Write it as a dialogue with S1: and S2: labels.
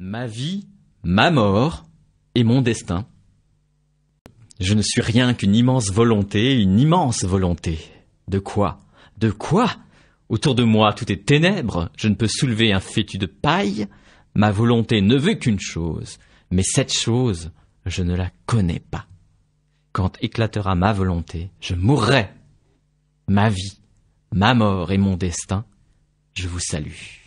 S1: Ma vie, ma mort et mon destin. Je ne suis rien qu'une immense volonté, une immense volonté. De quoi De quoi Autour de moi, tout est ténèbres, je ne peux soulever un fétu de paille. Ma volonté ne veut qu'une chose, mais cette chose, je ne la connais pas. Quand éclatera ma volonté, je mourrai. Ma vie, ma mort et mon destin, je vous salue.